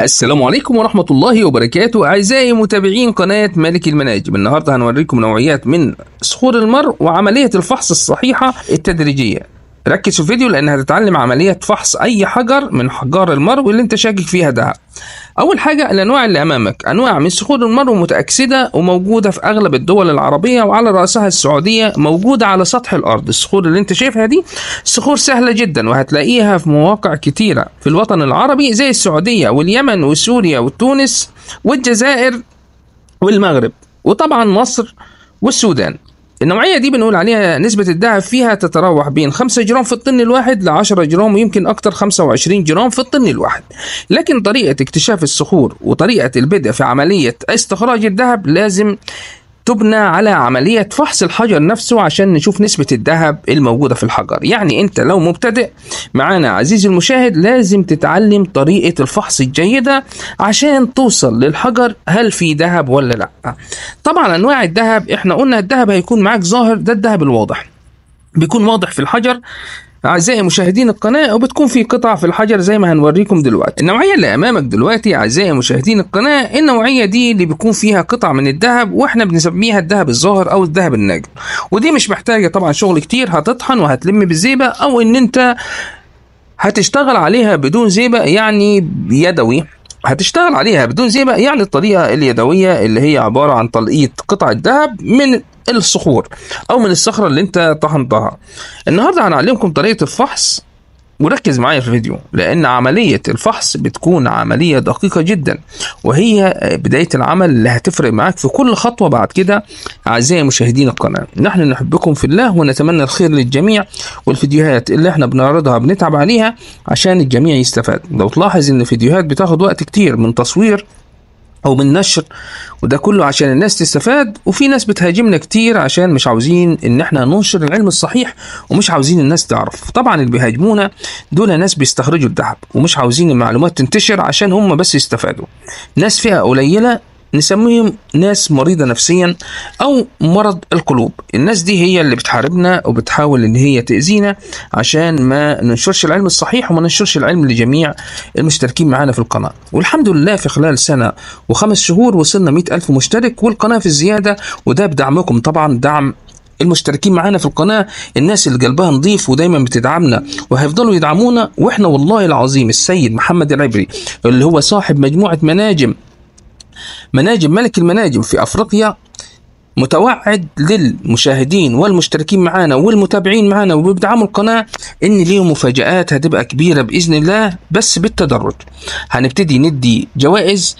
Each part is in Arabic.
السلام عليكم ورحمة الله وبركاته أعزائي متابعين قناة ملك المناجم النهاردة هنوريكم نوعيات من صخور المر وعملية الفحص الصحيحة التدريجية ركز في الفيديو لان هتتعلم عمليه فحص اي حجر من احجار المرو اللي انت شاكك فيها دهب اول حاجه الانواع اللي امامك انواع من صخور المرو متاكسده وموجوده في اغلب الدول العربيه وعلى راسها السعوديه موجوده على سطح الارض الصخور اللي انت شايفها دي صخور سهله جدا وهتلاقيها في مواقع كتيره في الوطن العربي زي السعوديه واليمن وسوريا وتونس والجزائر والمغرب وطبعا مصر والسودان النوعية دي بنقول عليها نسبة الذهب فيها تتراوح بين 5 جرام في الطن الواحد ل 10 جرام ويمكن أكتر 25 جرام في الطن الواحد لكن طريقة اكتشاف الصخور وطريقة البدء في عملية استخراج الذهب لازم تبنى على عملية فحص الحجر نفسه عشان نشوف نسبة الذهب الموجودة في الحجر يعني انت لو مبتدئ معانا عزيزي المشاهد لازم تتعلم طريقة الفحص الجيدة عشان توصل للحجر هل في ذهب ولا لا طبعا انواع الذهب احنا قلنا الذهب هيكون معاك ظاهر ده الذهب الواضح بيكون واضح في الحجر أعزائي مشاهدين القناة وبتكون في قطع في الحجر زي ما هنوريكم دلوقتي النوعية اللي أمامك دلوقتي أعزائي مشاهدين القناة النوعية دي اللي بيكون فيها قطع من الذهب وإحنا بنسميها الذهب الظاهر أو الذهب النجم ودي مش محتاجة طبعا شغل كتير هتطحن وهتلم بالزيبة أو إن أنت هتشتغل عليها بدون زيبة يعني يدوي هتشتغل عليها بدون بقى يعني الطريقة اليدوية اللي هي عبارة عن تلقيط قطع الذهب من الصخور أو من الصخرة اللي أنت طحنتها النهاردة هنعلمكم طريقة الفحص وركز معايا في الفيديو لان عمليه الفحص بتكون عمليه دقيقه جدا وهي بدايه العمل اللي هتفرق معاك في كل خطوه بعد كده اعزائي مشاهدين القناه نحن نحبكم في الله ونتمنى الخير للجميع والفيديوهات اللي احنا بنعرضها بنتعب عليها عشان الجميع يستفاد لو تلاحظ ان الفيديوهات بتاخد وقت كتير من تصوير او من نشر وده كله عشان الناس تستفاد وفي ناس بتهاجمنا كتير عشان مش عاوزين ان احنا ننشر العلم الصحيح ومش عاوزين الناس تعرف طبعا اللي بيهاجمونا دول ناس بيستخرجوا الذهب ومش عاوزين المعلومات تنتشر عشان هم بس يستفادوا ناس فئه قليله نسميهم ناس مريضة نفسيا أو مرض القلوب الناس دي هي اللي بتحاربنا وبتحاول إن هي تأذينا عشان ما ننشرش العلم الصحيح وما ننشرش العلم لجميع المشتركين معانا في القناة والحمد لله في خلال سنة وخمس شهور وصلنا مئة ألف مشترك والقناة في الزيادة وده بدعمكم طبعا دعم المشتركين معانا في القناة الناس اللي قلبها نظيف ودايما بتدعمنا وهيفضلوا يدعمونا واحنا والله العظيم السيد محمد العبري اللي هو صاحب مجموعة مناجم مناجم ملك المناجم في أفريقيا متوعد للمشاهدين والمشتركين معانا والمتابعين معانا وبيدعموا القناة إن ليهم مفاجآت هتبقى كبيرة بإذن الله بس بالتدرج هنبتدي ندي جوائز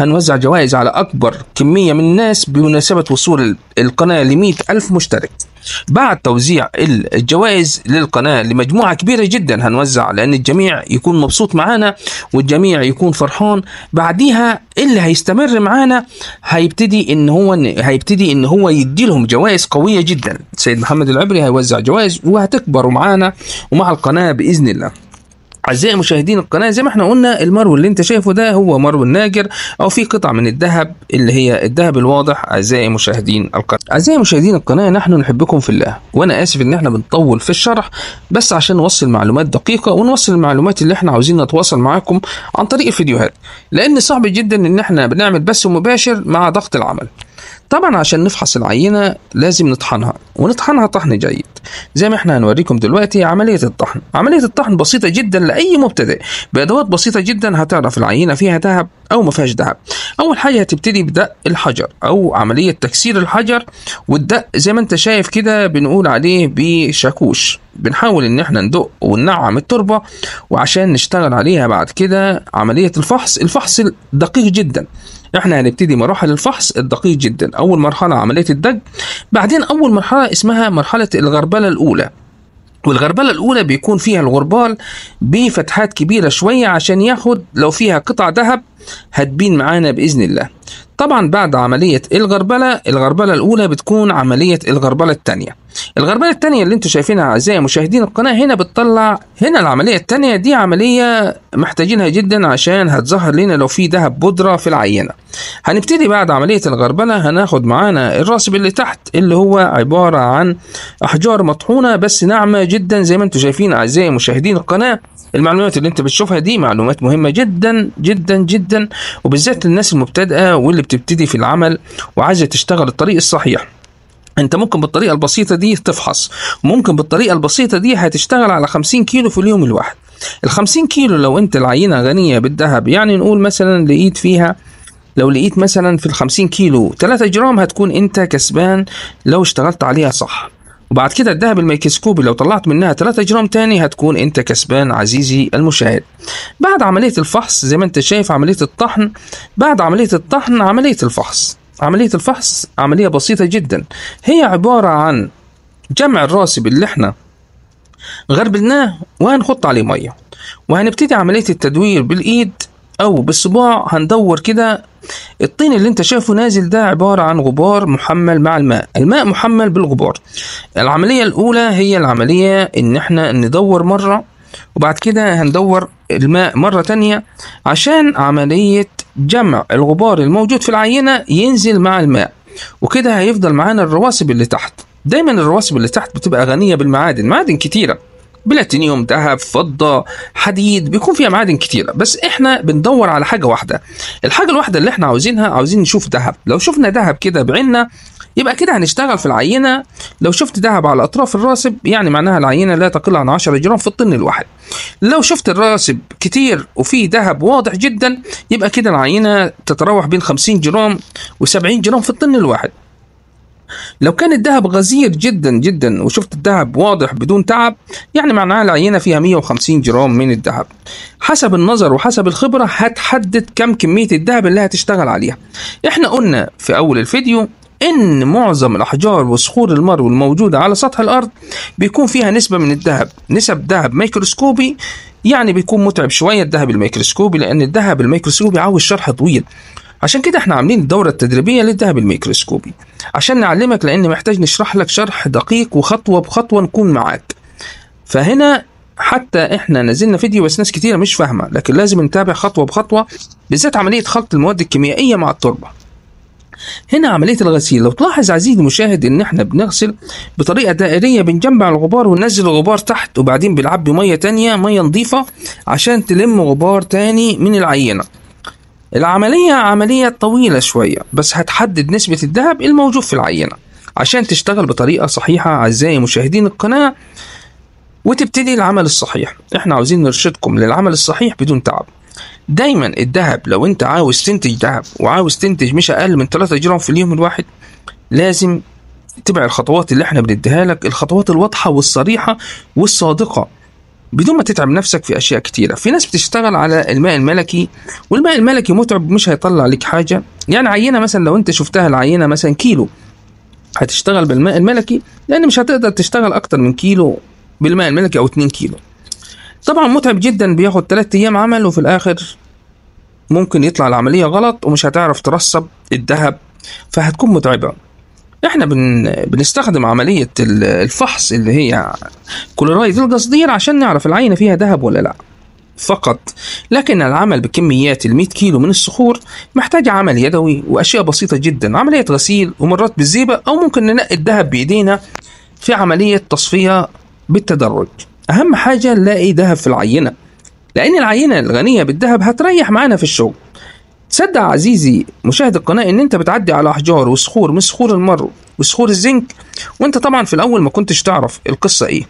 هنوزع جوائز على أكبر كمية من الناس بمناسبة وصول القناة لمية ألف مشترك بعد توزيع الجوائز للقناة لمجموعة كبيرة جدا هنوزع لأن الجميع يكون مبسوط معانا والجميع يكون فرحان بعديها اللي هيستمر معانا هيبتدي ان هو هيبتدي ان هو يدي لهم جوائز قوية جدا سيد محمد العبري هيوزع جوائز وهتكبروا معانا ومع القناة بإذن الله أعزائي مشاهدين القناة زي ما احنا قلنا المرو اللي انت شايفه ده هو مرو الناجر أو في قطع من الذهب اللي هي الذهب الواضح أعزائي مشاهدين القناة أعزائي مشاهدين القناة نحن نحبكم في الله وأنا آسف إن احنا بنطول في الشرح بس عشان نوصل معلومات دقيقة ونوصل المعلومات اللي احنا عاوزين نتواصل معاكم عن طريق الفيديوهات لأن صعب جدا إن احنا بنعمل بث مباشر مع ضغط العمل طبعا عشان نفحص العينة لازم نطحنها ونطحنها طحن جيد زي ما احنا هنوريكم دلوقتي عملية الطحن عملية الطحن بسيطة جدا لأي مبتدئ بأدوات بسيطة جدا هتعرف العينة فيها ذهب أو ما فيهاش ذهب أول حاجة هتبتدي بدق الحجر أو عملية تكسير الحجر والدق زي ما انت شايف كده بنقول عليه بشاكوش بنحاول ان احنا ندق وننعم التربه وعشان نشتغل عليها بعد كده عمليه الفحص الفحص دقيق جدا احنا هنبتدي مراحل الفحص الدقيق جدا اول مرحله عمليه الدق بعدين اول مرحله اسمها مرحله الغربة. الغربله الاولى والغربله الاولى بيكون فيها الغربال بفتحات كبيره شويه عشان ياخد لو فيها قطع ذهب هتبين معانا باذن الله طبعا بعد عملية الغربلة الغربلة الأولى بتكون عملية الغربلة الثانية الغربلة الثانية اللي انتم شايفينها أعزائي مشاهدين القناة هنا بتطلع هنا العملية الثانية دي عملية محتاجينها جدا عشان هتظهر لنا لو في ذهب بودرة في العينة هنبتدي بعد عملية الغربلة هناخد معانا الراسب اللي تحت اللي هو عبارة عن أحجار مطحونة بس ناعمة جدا زي ما انتم شايفين أعزائي مشاهدين القناة المعلومات اللي انت بتشوفها دي معلومات مهمه جدا جدا جدا وبالذات للناس المبتدئه واللي بتبتدي في العمل وعايزه تشتغل الطريق الصحيح انت ممكن بالطريقه البسيطه دي تفحص ممكن بالطريقه البسيطه دي هتشتغل على 50 كيلو في اليوم الواحد ال 50 كيلو لو انت العينه غنيه بالذهب يعني نقول مثلا لقيت فيها لو لقيت مثلا في ال 50 كيلو 3 جرام هتكون انت كسبان لو اشتغلت عليها صح وبعد كده الذهب الميكسكوبي لو طلعت منها 3 جرام تاني هتكون انت كسبان عزيزي المشاهد بعد عملية الفحص زي ما انت شايف عملية الطحن بعد عملية الطحن عملية الفحص عملية الفحص عملية بسيطة جدا هي عبارة عن جمع الراسب اللي احنا غربلناه وهنحط عليه مية وهنبتدي عملية التدوير بالإيد او بالصباع هندور كده الطين اللي انت شايفه نازل ده عبارة عن غبار محمل مع الماء الماء محمل بالغبار العملية الاولى هي العملية ان احنا ندور مرة وبعد كده هندور الماء مرة تانية عشان عملية جمع الغبار الموجود في العينة ينزل مع الماء وكده هيفضل معانا الرواسب اللي تحت دايما الرواسب اللي تحت بتبقى غنية بالمعادن معادن كتيرة بلاتينيوم ذهب فضه حديد بيكون فيها معادن كتيره بس احنا بندور على حاجه واحده الحاجه الواحده اللي احنا عاوزينها عاوزين نشوف ذهب لو شفنا ذهب كده بعيننا يبقى كده هنشتغل في العينه لو شفت ذهب على اطراف الراسب يعني معناها العينه لا تقل عن 10 جرام في الطن الواحد لو شفت الراسب كتير وفيه ذهب واضح جدا يبقى كده العينه تتراوح بين 50 جرام و70 جرام في الطن الواحد لو كان الذهب غزير جدا جدا وشفت الذهب واضح بدون تعب يعني معناها العينة فيها 150 جرام من الذهب حسب النظر وحسب الخبرة هتحدد كم كمية الذهب اللي هتشتغل عليها احنا قلنا في أول الفيديو ان معظم الاحجار وصخور المرو الموجوده على سطح الارض بيكون فيها نسبه من الذهب نسب ذهب ميكروسكوبي يعني بيكون متعب شويه الذهب الميكروسكوبي لان الذهب الميكروسكوبي عاوز شرح طويل عشان كده احنا عاملين الدورة التدريبية للذهب الميكروسكوبي عشان نعلمك لأن محتاج نشرح لك شرح دقيق وخطوة بخطوة نكون معاك فهنا حتى احنا نزلنا فيديو بس ناس كتيرة مش فاهمة لكن لازم نتابع خطوة بخطوة بالذات عملية خلط المواد الكيميائية مع التربة هنا عملية الغسيل لو تلاحظ عزيزي المشاهد ان احنا بنغسل بطريقة دائرية بنجمع الغبار وننزل الغبار تحت وبعدين بنعبي مية تانية مية نظيفة عشان تلم غبار تاني من العينة العملية عملية طويلة شوية بس هتحدد نسبة الذهب الموجود في العينة عشان تشتغل بطريقة صحيحة أعزائي مشاهدين القناة وتبتدي العمل الصحيح احنا عاوزين نرشدكم للعمل الصحيح بدون تعب دايما الذهب لو انت عاوز تنتج ذهب وعاوز تنتج مش اقل من 3 جرام في اليوم الواحد لازم تبع الخطوات اللي احنا بنديها لك الخطوات الواضحه والصريحه والصادقه بدون ما تتعب نفسك في اشياء كتيره في ناس بتشتغل على الماء الملكي والماء الملكي متعب مش هيطلع لك حاجه يعني عينه مثلا لو انت شفتها العينه مثلا كيلو هتشتغل بالماء الملكي لان مش هتقدر تشتغل اكتر من كيلو بالماء الملكي او 2 كيلو طبعا متعب جدا بياخد 3 ايام عمل وفي الاخر ممكن يطلع العمليه غلط ومش هتعرف ترسب الذهب فهتكون متعبه احنا بن... بنستخدم عمليه الفحص اللي هي كلورايد القصدير عشان نعرف العينه فيها ذهب ولا لا فقط لكن العمل بكميات ال 100 كيلو من الصخور محتاج عمل يدوي واشياء بسيطه جدا عمليه غسيل ومرات بالزيبه او ممكن ننقي الذهب بايدينا في عمليه تصفيه بالتدرج اهم حاجه نلاقي ذهب في العينه لان العينه الغنيه بالذهب هتريح معانا في الشغل تصدق عزيزي مشاهد القناة ان انت بتعدي على احجار وصخور من صخور المرو وصخور الزنك وانت طبعا في الاول ما كنتش تعرف القصة ايه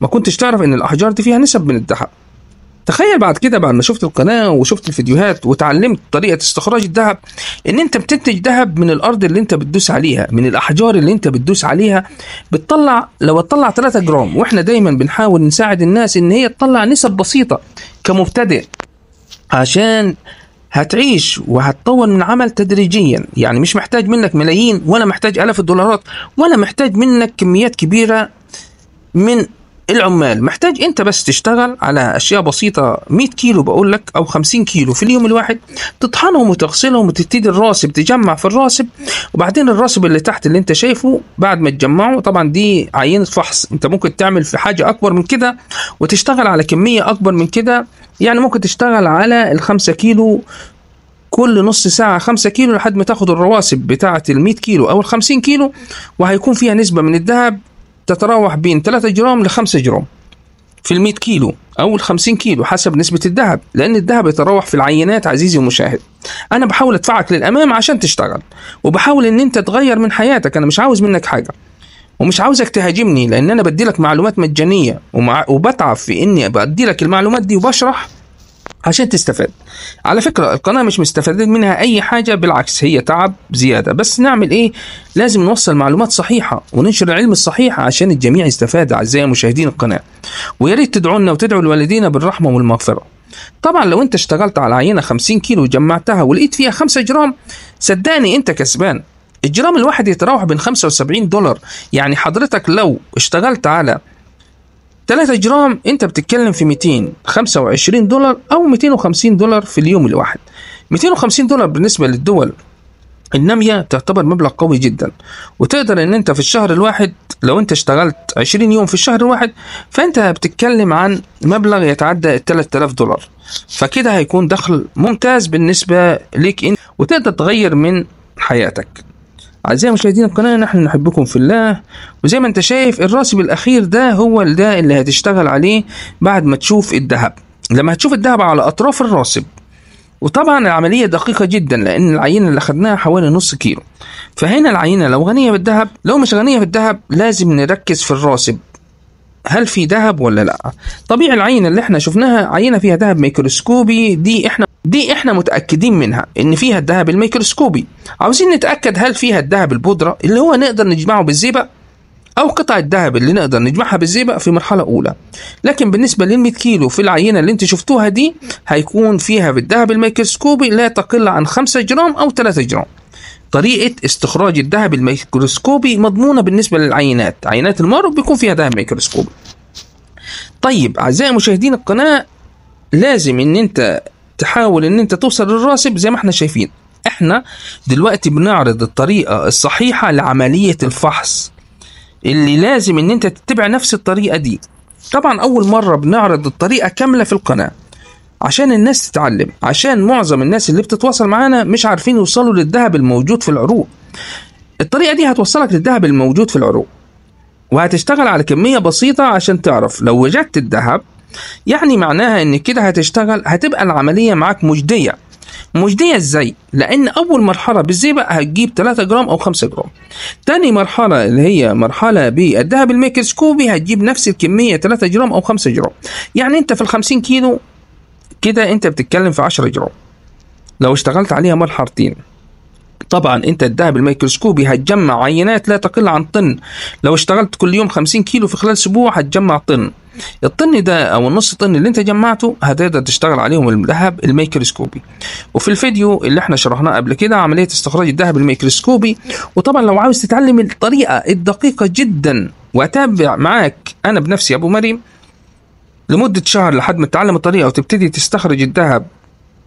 ما كنتش تعرف ان الاحجار دي فيها نسب من الذهب تخيل بعد كده بعد ما شفت القناة وشفت الفيديوهات وتعلمت طريقة استخراج الذهب ان انت بتنتج ذهب من الارض اللي انت بتدوس عليها من الاحجار اللي انت بتدوس عليها بتطلع لو تطلع 3 جرام واحنا دايما بنحاول نساعد الناس ان هي تطلع نسب بسيطة كمبتدئ عشان هتعيش وهتطور من عمل تدريجيا يعني مش محتاج منك ملايين ولا محتاج آلاف الدولارات ولا محتاج منك كميات كبيرة من العمال محتاج انت بس تشتغل على اشياء بسيطه 100 كيلو بقول لك او 50 كيلو في اليوم الواحد تطحنهم وتغسلهم وتبتدي الراسب تجمع في الراسب وبعدين الراسب اللي تحت اللي انت شايفه بعد ما تجمعه طبعا دي عينه فحص انت ممكن تعمل في حاجه اكبر من كده وتشتغل على كميه اكبر من كده يعني ممكن تشتغل على الخمسة كيلو كل نص ساعة خمسة كيلو لحد ما تاخد الرواسب بتاعة المية كيلو أو الخمسين كيلو وهيكون فيها نسبة من الذهب تتراوح بين 3 جرام ل 5 جرام في ال 100 كيلو او ال 50 كيلو حسب نسبه الذهب لان الذهب يتراوح في العينات عزيزي المشاهد انا بحاول ادفعك للامام عشان تشتغل وبحاول ان انت تغير من حياتك انا مش عاوز منك حاجه ومش عاوزك تهاجمني لان انا بدي لك معلومات مجانيه ومع... وبتعب في اني بدي لك المعلومات دي وبشرح عشان تستفاد على فكرة القناة مش مستفادين منها أي حاجة بالعكس هي تعب زيادة بس نعمل إيه لازم نوصل معلومات صحيحة وننشر العلم الصحيح عشان الجميع يستفاد أعزائي مشاهدين القناة ويا ريت تدعونا وتدعوا الوالدين بالرحمة والمغفرة طبعا لو انت اشتغلت على عينة 50 كيلو وجمعتها ولقيت فيها 5 جرام صدقني انت كسبان الجرام الواحد يتراوح بين 75 دولار يعني حضرتك لو اشتغلت على 3 جرام انت بتتكلم في 225 دولار او 250 دولار في اليوم الواحد 250 دولار بالنسبة للدول النامية تعتبر مبلغ قوي جدا وتقدر ان انت في الشهر الواحد لو انت اشتغلت 20 يوم في الشهر الواحد فانت بتتكلم عن مبلغ يتعدى ال 3000 دولار فكده هيكون دخل ممتاز بالنسبة ليك انت وتقدر تغير من حياتك أعزائي مشاهدين القناة نحن نحبكم في الله وزي ما انت شايف الراسب الأخير ده هو ده اللي هتشتغل عليه بعد ما تشوف الذهب لما هتشوف الذهب على أطراف الراسب وطبعا العملية دقيقة جدا لأن العينة اللي أخدناها حوالي نص كيلو فهنا العينة لو غنية بالذهب لو مش غنية بالذهب لازم نركز في الراسب هل في ذهب ولا لا طبيعي العينة اللي احنا شفناها عينة فيها ذهب ميكروسكوبي دي احنا دي احنا متاكدين منها ان فيها الذهب الميكروسكوبي عاوزين نتاكد هل فيها الذهب البودره اللي هو نقدر نجمعه بالزيبق او قطع الذهب اللي نقدر نجمعها بالزيبق في مرحله اولى لكن بالنسبه لل100 كيلو في العينه اللي انت شفتوها دي هيكون فيها بالذهب الميكروسكوبي لا تقل عن 5 جرام او 3 جرام طريقة استخراج الذهب الميكروسكوبي مضمونة بالنسبة للعينات عينات المرض بيكون فيها ذهب ميكروسكوبي طيب أعزائي مشاهدين القناة لازم إن أنت تحاول ان انت توصل للراسب زي ما احنا شايفين احنا دلوقتي بنعرض الطريقة الصحيحة لعملية الفحص اللي لازم ان انت تتبع نفس الطريقة دي طبعا اول مرة بنعرض الطريقة كاملة في القناة عشان الناس تتعلم عشان معظم الناس اللي بتتواصل معانا مش عارفين يوصلوا للذهب الموجود في العروق الطريقة دي هتوصلك للذهب الموجود في العروق وهتشتغل على كمية بسيطة عشان تعرف لو وجدت الذهب يعني معناها ان كده هتشتغل هتبقى العملية معاك مجدية مجدية ازاي؟ لأن أول مرحلة بالزي بقى هتجيب 3 جرام أو 5 جرام. تاني مرحلة اللي هي مرحلة بالذهب بالميكروسكوبي هتجيب نفس الكمية 3 جرام أو 5 جرام. يعني أنت في الخمسين 50 كيلو كده أنت بتتكلم في 10 جرام. لو اشتغلت عليها مرحلتين طبعا انت اداها بالميكروسكوبي هتجمع عينات لا تقل عن طن لو اشتغلت كل يوم 50 كيلو في خلال اسبوع هتجمع طن الطن ده او النص طن اللي انت جمعته هتقدر تشتغل عليهم الذهب الميكروسكوبي وفي الفيديو اللي احنا شرحناه قبل كده عمليه استخراج الذهب الميكروسكوبي وطبعا لو عاوز تتعلم الطريقه الدقيقه جدا واتابع معاك انا بنفسي ابو مريم لمده شهر لحد ما تتعلم الطريقه وتبتدي تستخرج الذهب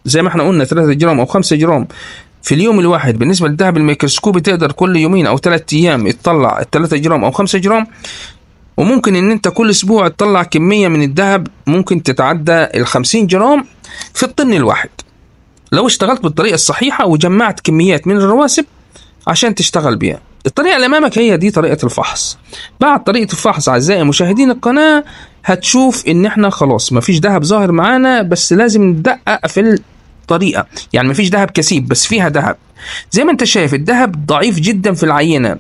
زي ما احنا قلنا 3 جرام او 5 جرام في اليوم الواحد بالنسبه للذهب الميكروسكوبي تقدر كل يومين او ثلاث ايام تطلع ال 3 جرام او 5 جرام وممكن ان انت كل اسبوع تطلع كميه من الذهب ممكن تتعدى ال 50 جرام في الطن الواحد لو اشتغلت بالطريقه الصحيحه وجمعت كميات من الرواسب عشان تشتغل بيها الطريقه اللي امامك هي دي طريقه الفحص بعد طريقه الفحص اعزائي مشاهدين القناه هتشوف ان احنا خلاص مفيش ذهب ظاهر معانا بس لازم ندقق في الطريقه يعني مفيش ذهب كثيف بس فيها ذهب زي ما انت شايف الذهب ضعيف جدا في العينه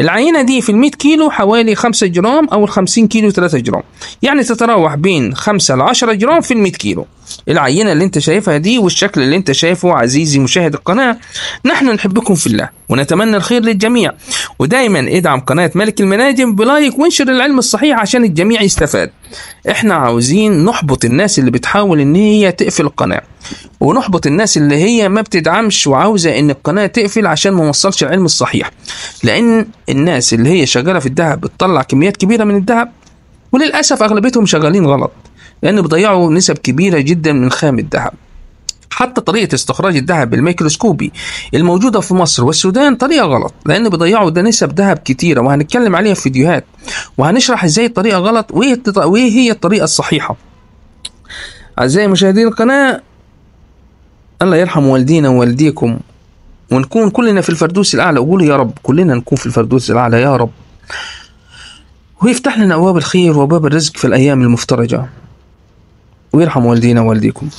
العينه دي في ال 100 كيلو حوالي 5 جرام او ال 50 كيلو 3 جرام يعني تتراوح بين 5 ل 10 جرام في ال 100 كيلو العينه اللي انت شايفها دي والشكل اللي انت شايفه عزيزي مشاهد القناه نحن نحبكم في الله ونتمنى الخير للجميع ودايما ادعم قناة ملك المناجم بلايك وانشر العلم الصحيح عشان الجميع يستفاد احنا عاوزين نحبط الناس اللي بتحاول ان هي تقفل القناة ونحبط الناس اللي هي ما بتدعمش وعاوزة ان القناة تقفل عشان ما وصلش العلم الصحيح لان الناس اللي هي شغالة في الذهب بتطلع كميات كبيرة من الذهب وللأسف أغلبيتهم شغالين غلط لأن بيضيعوا نسب كبيرة جدا من خام الذهب حتى طريقة استخراج الذهب الميكروسكوبي الموجودة في مصر والسودان طريقة غلط لأن بيضيعوا ده نسب ذهب كتيرة وهنتكلم عليها في فيديوهات وهنشرح ازاي الطريقة غلط وايه وايه هي الطريقة الصحيحة أعزائي مشاهدي القناة الله يرحم والدينا ووالديكم ونكون كلنا في الفردوس الأعلى وقولوا يا رب كلنا نكون في الفردوس الأعلى يا رب ويفتح لنا أبواب الخير وأبواب الرزق في الأيام المفترجة ويرحم والدينا ووالديكم